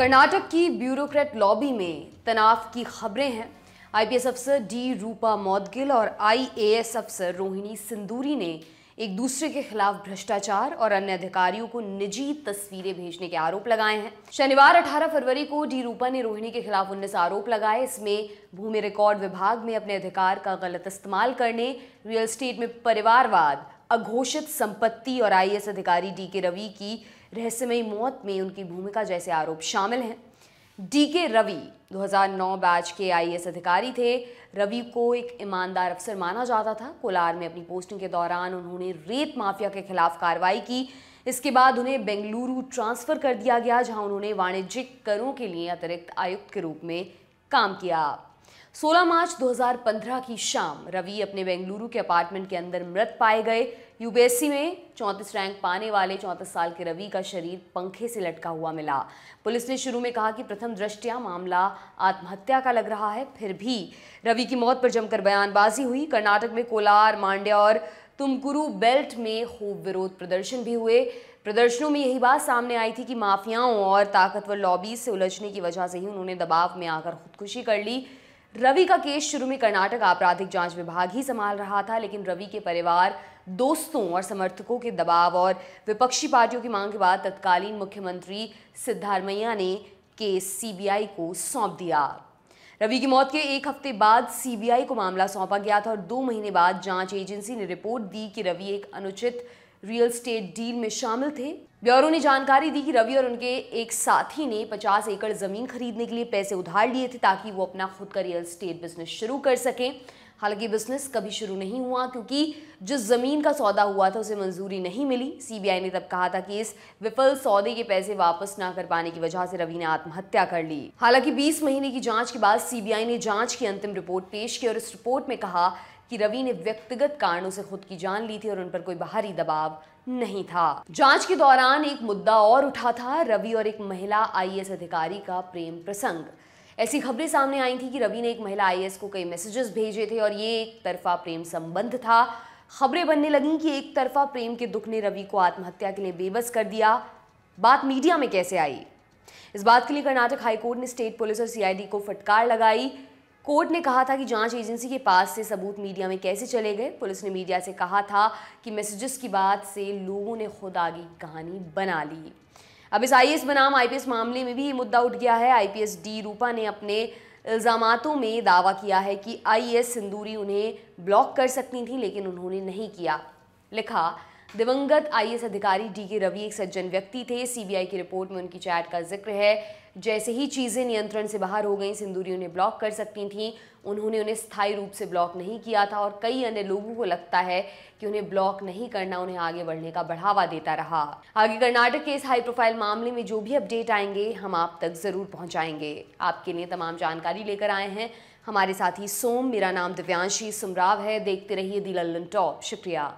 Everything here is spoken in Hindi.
कर्नाटक की ब्यूरोक्रेट लॉबी में तनाव की खबरें हैं आईपीएस अफसर डी रूपा मौदगिल और आईएएस अफसर रोहिणी सिंदूरी ने एक दूसरे के खिलाफ भ्रष्टाचार और अन्य अधिकारियों को निजी तस्वीरें भेजने के आरोप लगाए हैं शनिवार 18 फरवरी को डी रूपा ने रोहिणी के खिलाफ उन्नीस आरोप लगाए इसमें भूमि रिकॉर्ड विभाग में अपने अधिकार का गलत इस्तेमाल करने रियल स्टेट में परिवारवाद अघोषित संपत्ति और आईएएस अधिकारी डी के रवि की रहस्यमयी मौत में उनकी भूमिका जैसे आरोप शामिल हैं डी के रवि 2009 बैच के आईएएस अधिकारी थे रवि को एक ईमानदार अफसर माना जाता था कोलार में अपनी पोस्टिंग के दौरान उन्होंने रेत माफिया के खिलाफ कार्रवाई की इसके बाद उन्हें बेंगलुरु ट्रांसफ़र कर दिया गया जहां उन्होंने वाणिज्यिक करों के लिए अतिरिक्त आयुक्त के रूप में काम किया 16 मार्च 2015 की शाम रवि अपने बेंगलुरु के अपार्टमेंट के अंदर मृत पाए गए यूपीएससी में 34 रैंक पाने वाले 34 साल के रवि का शरीर पंखे से लटका हुआ मिला पुलिस ने शुरू में कहा कि प्रथम दृष्टिया मामला आत्महत्या का लग रहा है फिर भी रवि की मौत पर जमकर बयानबाजी हुई कर्नाटक में कोलार मांड्या और तुमकुरु बेल्ट में खूब विरोध प्रदर्शन भी हुए प्रदर्शनों में यही बात सामने आई थी कि माफियाओं और ताकतवर लॉबीज से उलझने की वजह से ही उन्होंने दबाव में आकर खुदकुशी कर ली रवि का केस शुरू में कर्नाटक आपराधिक जांच विभाग ही संभाल रहा था लेकिन रवि के परिवार दोस्तों और समर्थकों के दबाव और विपक्षी पार्टियों की मांग के बाद तत्कालीन मुख्यमंत्री सिद्धारमैया ने केस सीबीआई को सौंप दिया रवि की मौत के एक हफ्ते बाद सीबीआई को मामला सौंपा गया था और दो महीने बाद जांच एजेंसी ने रिपोर्ट दी कि रवि एक अनुचित रियल स्टेट डील में शामिल थे ब्यूरो ने जानकारी दी कि रवि और उनके एक साथी ने 50 एकड़ ज़मीन खरीदने के लिए पैसे उधार लिए थे ताकि वो अपना खुद का रियल स्टेट बिजनेस शुरू कर सकें हालांकि बिजनेस कभी शुरू नहीं हुआ क्योंकि जिस ज़मीन का सौदा हुआ था उसे मंजूरी नहीं मिली सीबीआई ने तब कहा था कि इस विफल सौदे के पैसे वापस ना कर पाने की वजह से रवि ने आत्महत्या कर ली हालांकि 20 महीने की जांच के बाद सीबीआई ने जांच की अंतिम रिपोर्ट पेश की और इस रिपोर्ट में कहा कि रवि ने व्यक्तिगत कारणों से खुद की जान ली थी और उन पर कोई बाहरी दबाव नहीं था जांच के दौरान एक मुद्दा और उठा था रवि और एक महिला आईएएस अधिकारी का प्रेम प्रसंग ऐसी खबरें सामने आई थी कि रवि ने एक महिला आईएएस को कई मैसेजेस भेजे थे और ये एक तरफा प्रेम संबंध था खबरें बनने लगी कि एक तरफा प्रेम के दुख ने रवि को आत्महत्या के लिए बेबस कर दिया बात मीडिया में कैसे आई इस बात के लिए कर्नाटक हाईकोर्ट ने स्टेट पुलिस और सीआईडी को फटकार लगाई कोर्ट ने कहा था कि जांच एजेंसी के पास से सबूत मीडिया में कैसे चले गए पुलिस ने मीडिया से कहा था कि मैसेजेस की बात से लोगों ने खुद आगे कहानी बना ली अब इस आईएएस बनाम आईपीएस मामले में भी ये मुद्दा उठ गया है आईपीएस डी रूपा ने अपने इल्जामों में दावा किया है कि आईएएस सिंदूरी उन्हें ब्लॉक कर सकती थी लेकिन उन्होंने नहीं किया लिखा दिवंगत आईएएस अधिकारी डी के रवि एक सज्जन व्यक्ति थे सीबीआई की रिपोर्ट में उनकी चैट का जिक्र है जैसे ही चीज़ें नियंत्रण से बाहर हो गई सिंदूरी उन्हें ब्लॉक कर सकती थीं उन्होंने उन्हें स्थायी रूप से ब्लॉक नहीं किया था और कई अन्य लोगों को लगता है कि उन्हें ब्लॉक नहीं करना उन्हें आगे बढ़ने का बढ़ावा देता रहा आगे कर्नाटक के इस हाई प्रोफाइल मामले में जो भी अपडेट आएंगे हम आप तक ज़रूर पहुँचाएंगे आपके लिए तमाम जानकारी लेकर आए हैं हमारे साथी सोम मेरा नाम दिव्यांशी सुमराव है देखते रहिए दी लल्लन टॉप शुक्रिया